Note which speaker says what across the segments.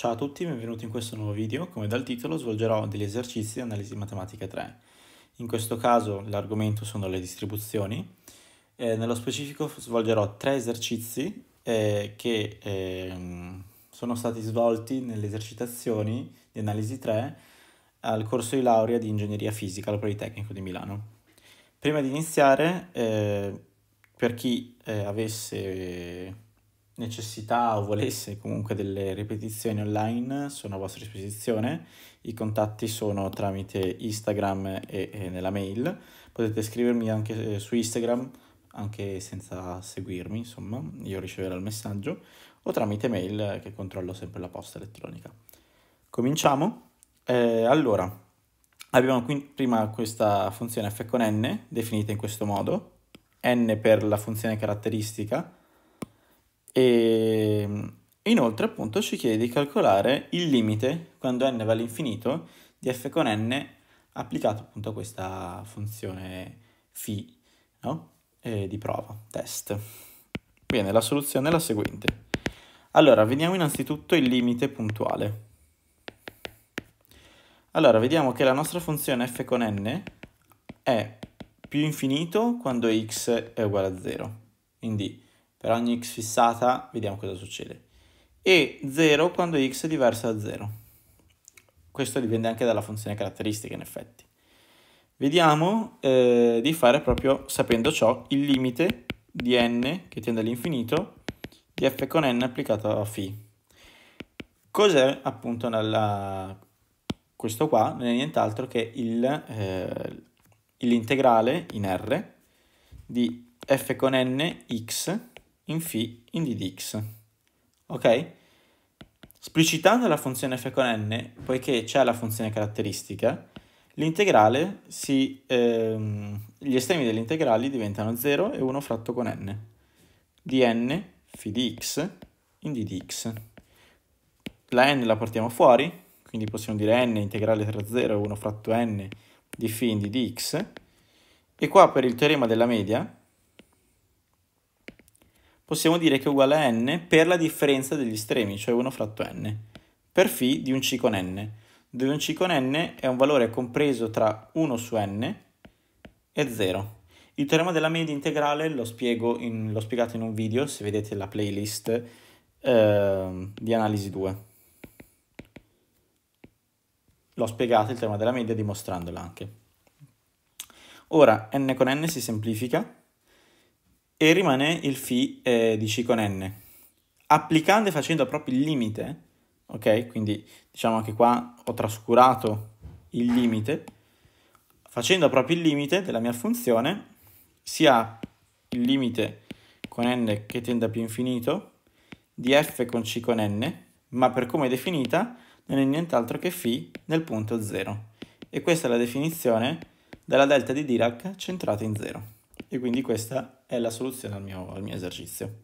Speaker 1: Ciao a tutti, benvenuti in questo nuovo video. Come dal titolo svolgerò degli esercizi di analisi matematica 3. In questo caso l'argomento sono le distribuzioni. Eh, nello specifico svolgerò tre esercizi eh, che eh, sono stati svolti nelle esercitazioni di analisi 3 al corso di laurea di ingegneria fisica al Politecnico di Milano. Prima di iniziare, eh, per chi eh, avesse necessità o volesse comunque delle ripetizioni online sono a vostra disposizione, i contatti sono tramite Instagram e, e nella mail, potete scrivermi anche eh, su Instagram anche senza seguirmi, insomma, io riceverò il messaggio o tramite mail eh, che controllo sempre la posta elettronica. Cominciamo? Eh, allora, abbiamo qui prima questa funzione f con n, definita in questo modo, n per la funzione caratteristica, e ehm, inoltre appunto ci chiede di calcolare il limite quando n va all'infinito di f con n applicato appunto a questa funzione phi no? eh, di prova, test. Bene, la soluzione è la seguente. Allora, vediamo innanzitutto il limite puntuale. Allora, vediamo che la nostra funzione f con n è più infinito quando x è uguale a 0. Quindi per ogni x fissata vediamo cosa succede. E 0 quando x è diverso da 0. Questo dipende anche dalla funzione caratteristica in effetti. Vediamo eh, di fare proprio, sapendo ciò, il limite di n che tende all'infinito di f con n applicato a φ. Cos'è appunto nella... questo qua? Non è nient'altro che eh, l'integrale eh, in r di f con n x in phi in d di x. Ok? Esplicitando la funzione f con n, poiché c'è la funzione caratteristica, l'integrale si, ehm, gli estremi degli integrali diventano 0 e 1 fratto con n, di n phi di x in d di x. La n la portiamo fuori, quindi possiamo dire n integrale tra 0 e 1 fratto n di phi in d di x, e qua per il teorema della media possiamo dire che è uguale a n per la differenza degli estremi, cioè 1 fratto n, per φ di un c con n, dove un c con n è un valore compreso tra 1 su n e 0. Il teorema della media integrale l'ho, in, l'ho spiegato in un video, se vedete la playlist eh, di analisi 2. L'ho spiegato il teorema della media dimostrandola anche. Ora n con n si semplifica e rimane il phi eh, di C con n. Applicando e facendo proprio il limite, ok? Quindi diciamo che qua ho trascurato il limite, facendo proprio il limite della mia funzione, sia il limite con n che tende a più infinito di f con c con n, ma per come è definita non è nient'altro che φ nel punto 0. E questa è la definizione della delta di Dirac centrata in 0. E quindi questa è la soluzione al mio, al mio esercizio.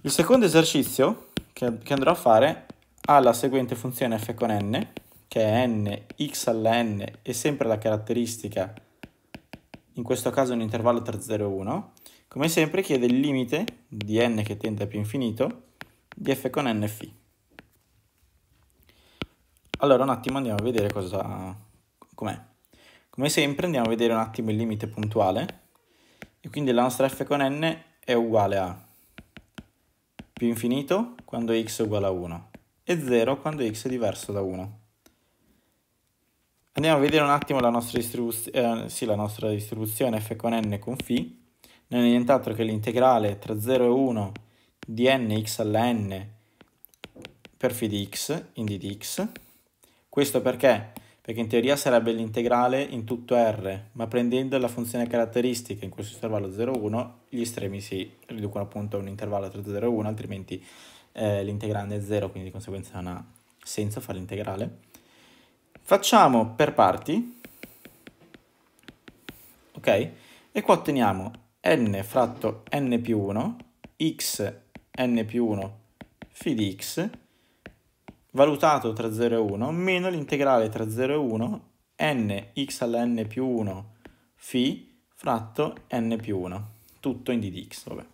Speaker 1: Il secondo esercizio che, che, andrò a fare ha la seguente funzione f con n, che è n, x alla n e sempre la caratteristica, in questo caso un intervallo tra 0 e 1, come sempre chiede il limite di n che tende a più infinito di f con n φ. Allora un attimo andiamo a vedere cosa com'è. Come sempre andiamo a vedere un attimo il limite puntuale e quindi la nostra f con n è uguale a più infinito quando x è uguale a 1 e 0 quando x è diverso da 1. Andiamo a vedere un attimo la nostra, distribuz eh, sì, la nostra distribuzione f con n con φ. Non è nient'altro che l'integrale tra 0 e 1 di n x alla n per φ di x in d di x. Questo perché perché in teoria sarebbe l'integrale in tutto R, ma prendendo la funzione caratteristica in questo intervallo 0,1, gli estremi si riducono appunto a un intervallo tra 0 e 1, altrimenti eh, l'integrante è 0, quindi di conseguenza non ha senso fare l'integrale. Facciamo per parti, ok? E qua otteniamo n fratto n più 1, x n più 1 fi di x valutato tra 0 e 1 meno l'integrale tra 0 e 1 n x alla n più 1 φ fratto n più 1, tutto in d di x. Vabbè.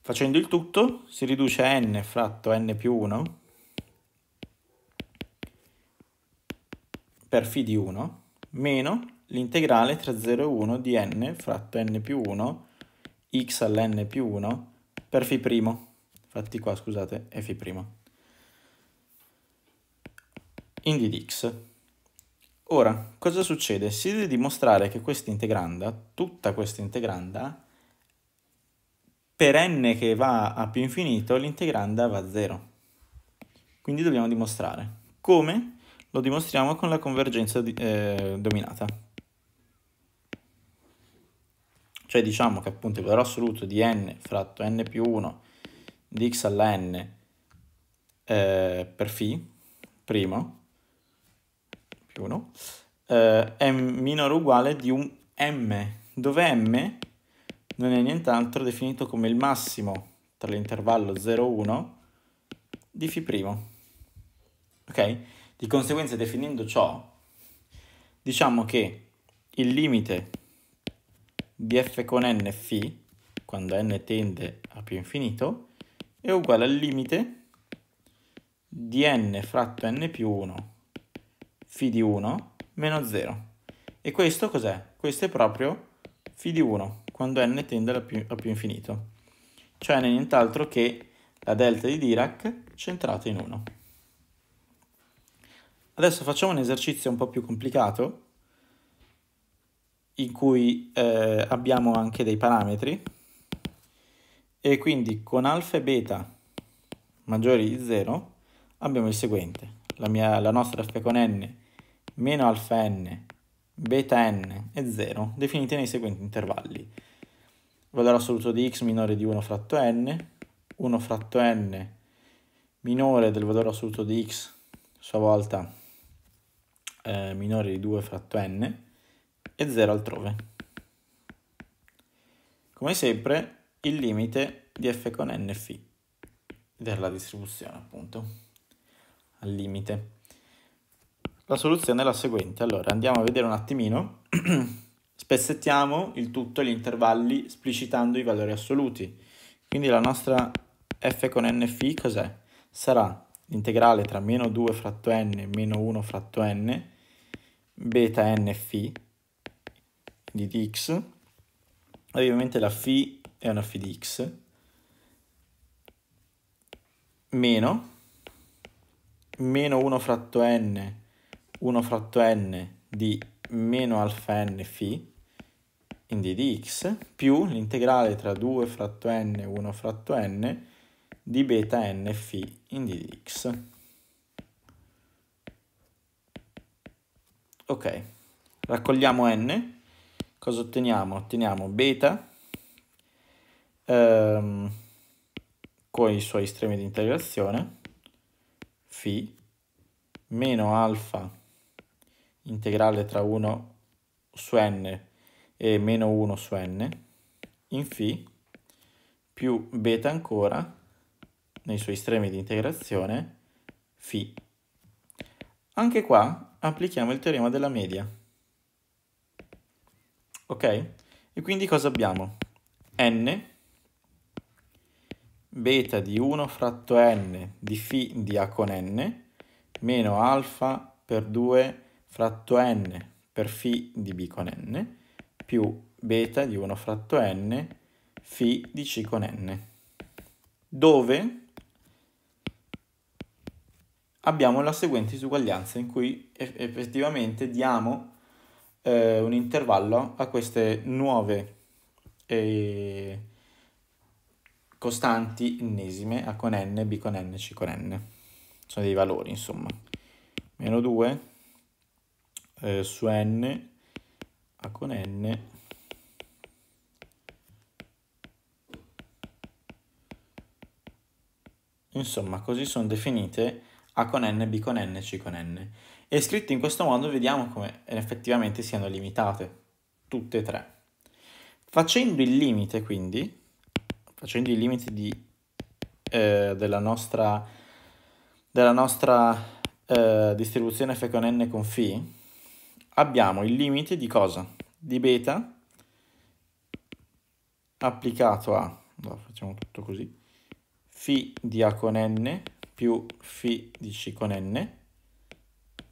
Speaker 1: Facendo il tutto si riduce a n fratto n più 1 per φ di 1 meno l'integrale tra 0 e 1 di n fratto n più 1 x alla n più 1 per primo Infatti qua scusate è primo IndDx. Ora, cosa succede? Si deve dimostrare che questa integranda, tutta questa integranda, per n che va a più infinito, l'integranda va a 0. Quindi dobbiamo dimostrare. Come? Lo dimostriamo con la convergenza di, eh, dominata. Cioè diciamo che appunto il valore assoluto di n fratto n più 1 di x alla n eh, per φ, primo, 1 eh, è minore o uguale di un m, dove m non è nient'altro definito come il massimo tra l'intervallo 0,1 di φ'. Ok? Di conseguenza, definendo ciò, diciamo che il limite di f con n φ, quando n tende a più infinito, è uguale al limite di n fratto n più 1 φ di 1 meno 0. E questo cos'è? Questo è proprio φ di 1, quando n tende a più, a più infinito. Cioè non è nient'altro che la delta di Dirac centrata in 1. Adesso facciamo un esercizio un po' più complicato, in cui eh, abbiamo anche dei parametri, e quindi con alfa e beta maggiori di 0 abbiamo il seguente la, mia, la nostra f con n meno alfa n, beta n è 0 definite nei seguenti intervalli. Valore assoluto di x minore di 1 fratto n, 1 fratto n minore del valore assoluto di x a sua volta eh, minore di 2 fratto n e 0 altrove. Come sempre il limite di f con n fi della distribuzione appunto al limite. La soluzione è la seguente, allora andiamo a vedere un attimino, spezzettiamo il tutto agli intervalli esplicitando i valori assoluti, quindi la nostra f con n φ cos'è? Sarà l'integrale tra meno 2 fratto n e meno 1 fratto n beta n φ di dx, ovviamente la φ è una φ di x, meno meno 1 fratto n 1 fratto n di meno alfa n fi quindi di x più l'integrale tra 2 fratto n e 1 fratto n di beta n fi in d di x. Ok, raccogliamo n, cosa otteniamo? Otteniamo beta ehm, con i suoi estremi di integrazione φ meno alfa integrale tra 1 su n e meno 1 su n in φ più beta ancora nei suoi estremi di integrazione φ. Anche qua applichiamo il teorema della media. Ok? E quindi cosa abbiamo? n beta di 1 fratto n di φ di a con n meno alfa per 2 fratto n per φ di b con n più beta di 1 fratto n φ di c con n dove abbiamo la seguente disuguaglianza in cui effettivamente diamo eh, un intervallo a queste nuove eh, costanti ennesime a con n, b con n, c con n. Sono dei valori, insomma. Meno 2 eh, su n a con n Insomma, così sono definite a con n, b con n, c con n. E scritte in questo modo vediamo come effettivamente siano limitate, tutte e tre. Facendo il limite, quindi, facendo i limiti di, eh, della nostra, della nostra eh, distribuzione f con n con phi, abbiamo il limite di cosa? Di beta applicato a, no, facciamo tutto così, phi di a con n più phi di c con n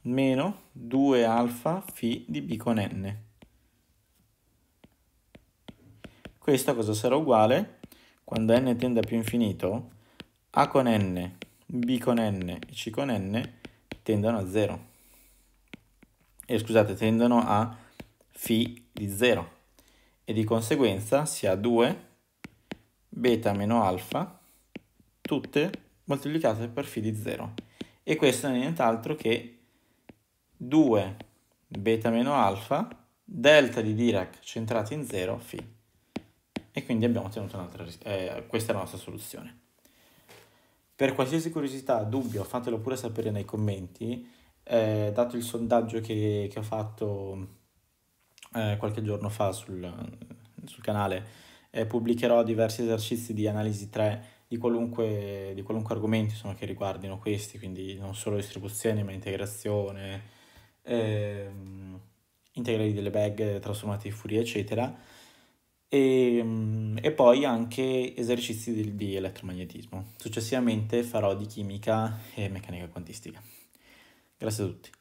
Speaker 1: meno 2 alfa phi di b con n. Questo cosa sarà uguale? quando n tende a più infinito, a con n, b con n e c con n tendono a 0. E scusate, tendono a φ di 0. E di conseguenza si ha 2 beta meno alfa tutte moltiplicate per φ di 0. E questo non è nient'altro che 2 beta meno alfa delta di Dirac centrati in 0 φ e quindi abbiamo ottenuto un'altra eh, questa è la nostra soluzione. Per qualsiasi curiosità, dubbio, fatelo pure sapere nei commenti, eh, dato il sondaggio che, che ho fatto eh, qualche giorno fa sul, sul canale, eh, pubblicherò diversi esercizi di analisi 3 di qualunque, di qualunque argomento insomma, che riguardino questi, quindi non solo distribuzione ma integrazione, ehm, integrali delle bag, trasformate in furia eccetera e, ehm, e poi anche esercizi di, di elettromagnetismo. Successivamente farò di chimica e meccanica quantistica. Grazie a tutti.